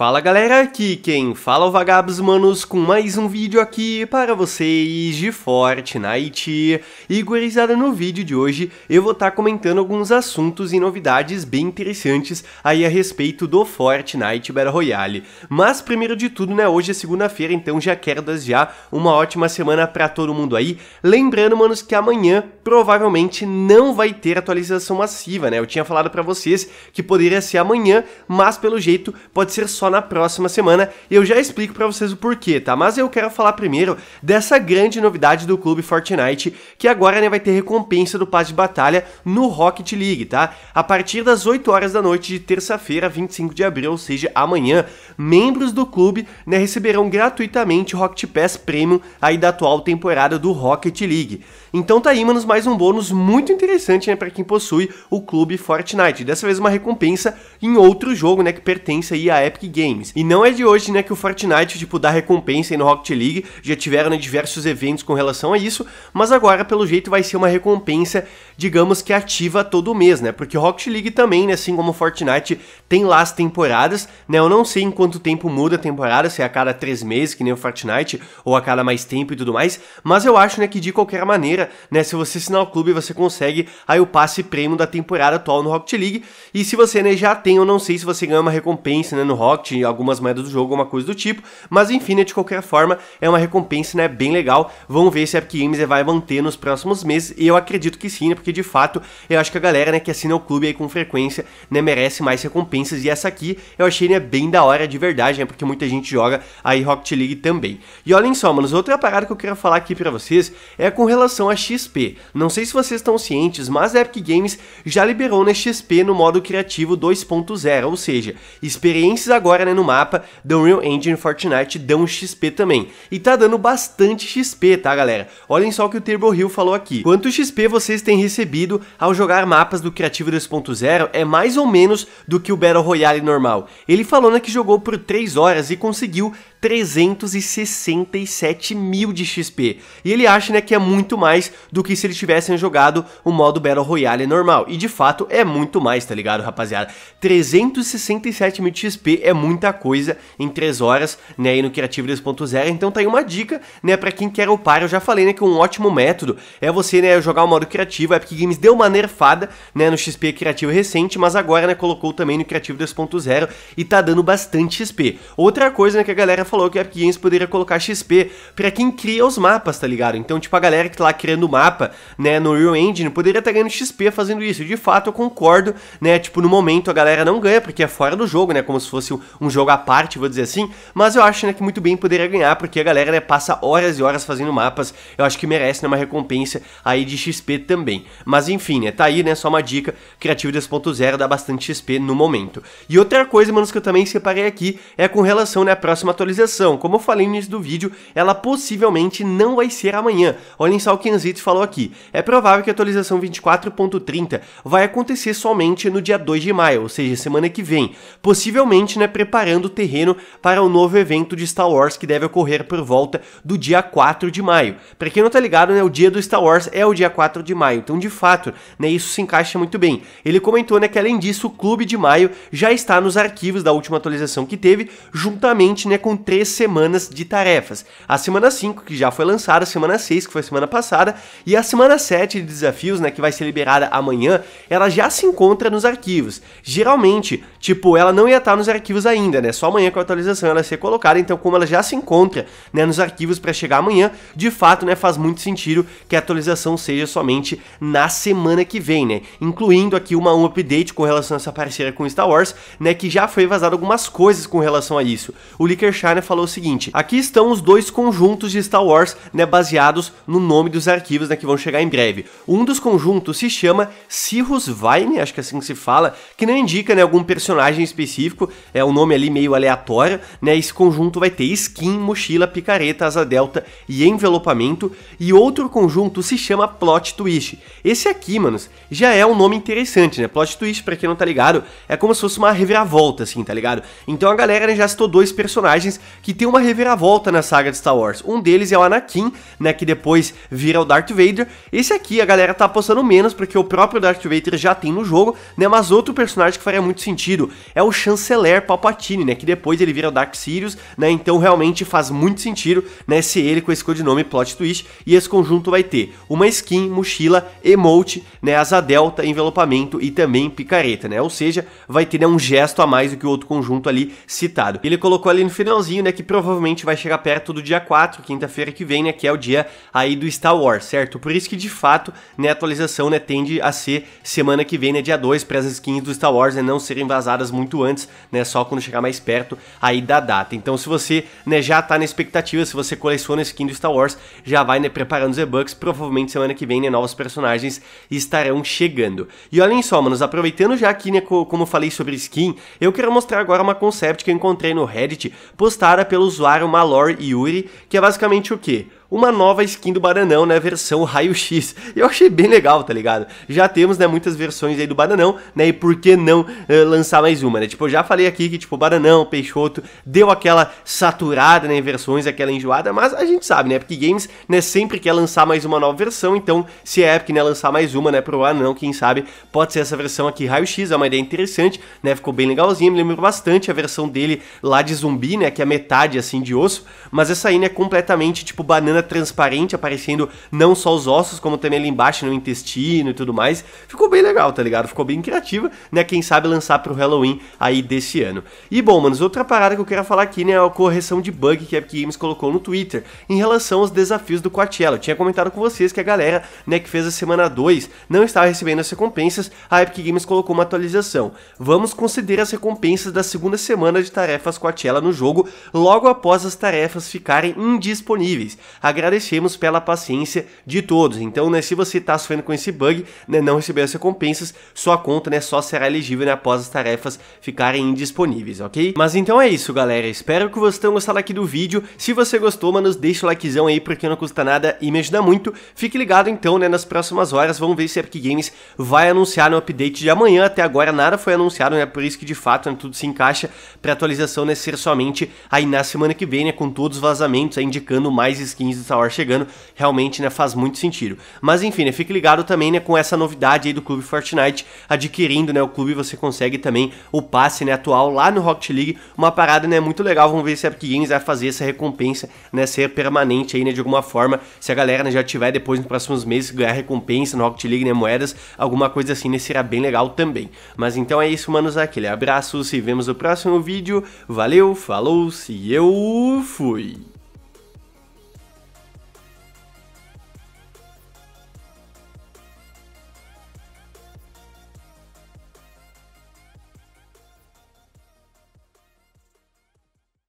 Fala galera, aqui quem fala é o Vagabos Manos com mais um vídeo aqui para vocês de Fortnite. E gurizada, no vídeo de hoje eu vou estar tá comentando alguns assuntos e novidades bem interessantes aí a respeito do Fortnite Battle Royale. Mas primeiro de tudo, né, hoje é segunda-feira, então já quero desejar uma ótima semana para todo mundo aí. Lembrando, manos, que amanhã provavelmente não vai ter atualização massiva, né? Eu tinha falado para vocês que poderia ser amanhã, mas pelo jeito pode ser só na próxima semana e eu já explico para vocês o porquê, tá? Mas eu quero falar primeiro dessa grande novidade do clube Fortnite, que agora né, vai ter recompensa do passe de batalha no Rocket League, tá? A partir das 8 horas da noite de terça-feira, 25 de abril, ou seja, amanhã, membros do clube né, receberão gratuitamente o Rocket Pass Premium aí da atual temporada do Rocket League. Então tá aí, manos, mais um bônus muito interessante né, para quem possui o clube Fortnite. Dessa vez uma recompensa em outro jogo, né, que pertence aí à Epic Games games. E não é de hoje, né, que o Fortnite, tipo, dá recompensa aí no Rocket League, já tiveram né, diversos eventos com relação a isso, mas agora, pelo jeito, vai ser uma recompensa, digamos que ativa todo mês, né, porque Rocket League também, né, assim como o Fortnite, tem lá as temporadas, né, eu não sei em quanto tempo muda a temporada, se é a cada três meses, que nem o Fortnite, ou a cada mais tempo e tudo mais, mas eu acho, né, que de qualquer maneira, né, se você assinar o clube, você consegue aí o passe prêmio da temporada atual no Rocket League, e se você, né, já tem, eu não sei se você ganha uma recompensa, né, no Rocket, lote, algumas moedas do jogo, alguma coisa do tipo. Mas enfim, né, de qualquer forma, é uma recompensa né, bem legal. Vamos ver se a Epic Games vai manter nos próximos meses. E eu acredito que sim, né, porque de fato eu acho que a galera né, que assina o clube aí com frequência né, merece mais recompensas. E essa aqui eu achei né, bem da hora de verdade, né, porque muita gente joga aí Rocket League também. E olhem só, manos, outra parada que eu quero falar aqui para vocês é com relação a XP. Não sei se vocês estão cientes, mas a Epic Games já liberou né, XP no modo criativo 2.0, ou seja, experiências agora agora, né, no mapa The Unreal Engine Fortnite dão XP também. E tá dando bastante XP, tá, galera? Olhem só o que o Turbo Hill falou aqui. Quanto XP vocês têm recebido ao jogar mapas do Criativo 2.0 é mais ou menos do que o Battle Royale normal. Ele falou, né, que jogou por 3 horas e conseguiu 367 mil de XP. E ele acha, né, que é muito mais do que se eles tivessem jogado o modo Battle Royale normal. E de fato é muito mais, tá ligado, rapaziada? 367 mil de XP é muita coisa em 3 horas, né, aí no Criativo 2.0. Então tá aí uma dica, né, para quem quer upar. Eu já falei, né, que um ótimo método é você, né, jogar o modo criativo. A Epic Games deu uma nerfada, né, no XP criativo recente, mas agora, né, colocou também no Criativo 2.0 e tá dando bastante XP. Outra coisa, né, que a galera falou que a Epic Games poderia colocar XP para quem cria os mapas, tá ligado? Então, tipo, a galera que tá lá criando o mapa, né, no Real Engine, poderia estar tá ganhando XP fazendo isso. De fato, eu concordo, né, tipo, no momento a galera não ganha porque é fora do jogo, né, como se fosse um jogo à parte, vou dizer assim, mas eu acho né, que muito bem poderia ganhar, porque a galera né, passa horas e horas fazendo mapas, eu acho que merece né, uma recompensa aí de XP também. Mas enfim, né, tá aí, né, só uma dica, Criativo 2.0 dá bastante XP no momento. E outra coisa, manos, que eu também separei aqui é com relação né, à próxima atualização. Como eu falei no início do vídeo, ela possivelmente não vai ser amanhã. Olhem só o que Anzito falou aqui. É provável que a atualização 24.30 vai acontecer somente no dia 2 de maio, ou seja, semana que vem. Possivelmente, né, preparando o terreno para o um novo evento de Star Wars que deve ocorrer por volta do dia 4 de maio. Para quem não tá ligado, né, o dia do Star Wars é o dia 4 de maio, então de fato, né, isso se encaixa muito bem. Ele comentou né, que além disso, o Clube de Maio já está nos arquivos da última atualização que teve, juntamente né, com três semanas de tarefas. A semana 5, que já foi lançada, a semana 6, que foi semana passada, e a semana 7 de desafios, né, que vai ser liberada amanhã, ela já se encontra nos arquivos. Geralmente, tipo, ela não ia estar tá nos arquivos ainda, né? Só amanhã com a atualização ela ser colocada, então como ela já se encontra, né, nos arquivos para chegar amanhã, de fato, né, faz muito sentido que a atualização seja somente na semana que vem, né? Incluindo aqui uma um update com relação a essa parceria com Star Wars, né, que já foi vazado algumas coisas com relação a isso. O Licker Shiner falou o seguinte: "Aqui estão os dois conjuntos de Star Wars, né, baseados no nome dos arquivos, né, que vão chegar em breve. Um dos conjuntos se chama Cirrus Vine, acho que é assim que se fala, que não indica, né, algum personagem específico, é o nome nome ali meio aleatório, né? Esse conjunto vai ter skin, mochila, picareta, asa delta e envelopamento. E outro conjunto se chama Plot Twist. Esse aqui, manos, já é um nome interessante, né? Plot Twist, pra quem não tá ligado, é como se fosse uma reviravolta, assim, tá ligado? Então a galera né, já citou dois personagens que tem uma reviravolta na saga de Star Wars. Um deles é o Anakin, né? Que depois vira o Darth Vader. Esse aqui a galera tá apostando menos, porque o próprio Darth Vader já tem no jogo, né? Mas outro personagem que faria muito sentido é o Chanceler Papa Palpatine, né? Que depois ele vira o Dark Sirius, né? Então realmente faz muito sentido, né? Ser ele com esse codinome Plot Twist. E esse conjunto vai ter uma skin, mochila, emote, né? Asa delta, envelopamento e também picareta, né? Ou seja, vai ter né, um gesto a mais do que o outro conjunto ali citado. Ele colocou ali no finalzinho, né? Que provavelmente vai chegar perto do dia 4, quinta-feira que vem, né? Que é o dia aí do Star Wars, certo? Por isso que de fato, né? A atualização, né? Tende a ser semana que vem, né? Dia 2, para as skins do Star Wars, né? Não serem vazadas muito antes, né? Só quando chegar mais perto aí da data. Então se você né, já tá na expectativa, se você coleciona skin do Star Wars, já vai né, preparando os e-bucks, provavelmente semana que vem né, novos personagens estarão chegando. E olhem só, manos, aproveitando já aqui, né, como eu falei sobre skin, eu quero mostrar agora uma concept que eu encontrei no Reddit, postada pelo usuário Malor Yuri, que é basicamente o quê? uma nova skin do Bananão, né, versão raio-x. Eu achei bem legal, tá ligado? Já temos, né, muitas versões aí do Bananão, né, e por que não uh, lançar mais uma, né? Tipo, eu já falei aqui que, tipo, Bananão, Peixoto, deu aquela saturada, né, em versões, aquela enjoada, mas a gente sabe, né, Epic Games, né, sempre quer lançar mais uma nova versão, então, se a Epic, né, lançar mais uma, né, pro Bananão, quem sabe, pode ser essa versão aqui raio-x, é uma ideia interessante, né, ficou bem legalzinha, me lembro bastante a versão dele lá de zumbi, né, que é metade, assim, de osso, mas essa aí, né, é completamente, tipo, banana transparente aparecendo não só os ossos, como também ali embaixo no intestino e tudo mais. Ficou bem legal, tá ligado? Ficou bem criativa, né? Quem sabe lançar pro Halloween aí desse ano. E bom, manos, outra parada que eu quero falar aqui, né, é a correção de bug que a Epic Games colocou no Twitter em relação aos desafios do Coachella. Eu tinha comentado com vocês que a galera, né, que fez a semana 2 não estava recebendo as recompensas, a Epic Games colocou uma atualização. Vamos conceder as recompensas da segunda semana de tarefas Coachella no jogo logo após as tarefas ficarem indisponíveis. A agradecemos pela paciência de todos. Então, né, se você está sofrendo com esse bug, né, não receber as recompensas, sua conta né, só será elegível né, após as tarefas ficarem indisponíveis, ok? Mas então é isso, galera. Espero que vocês tenham gostado aqui do vídeo. Se você gostou, mano, deixa o likezão aí, porque não custa nada e me ajuda muito. Fique ligado, então, né, nas próximas horas, vamos ver se a Epic Games vai anunciar no update de amanhã. Até agora nada foi anunciado, né, por isso que de fato né, tudo se encaixa para atualização né, ser somente aí na semana que vem, né, com todos os vazamentos, aí, indicando mais skins de Star Wars chegando, realmente, né, faz muito sentido. Mas enfim, né, fique ligado também, né, com essa novidade aí do Clube Fortnite, adquirindo, né, o clube você consegue também o passe, né, atual lá no Rocket League, uma parada, né, muito legal, vamos ver se a Epic Games vai fazer essa recompensa, né, ser permanente aí, né, de alguma forma, se a galera, né, já tiver depois nos próximos meses ganhar recompensa no Rocket League, né, moedas, alguma coisa assim, né, será bem legal também. Mas então é isso, manos, aquele abraço, se vemos no próximo vídeo, valeu, falou, se eu fui!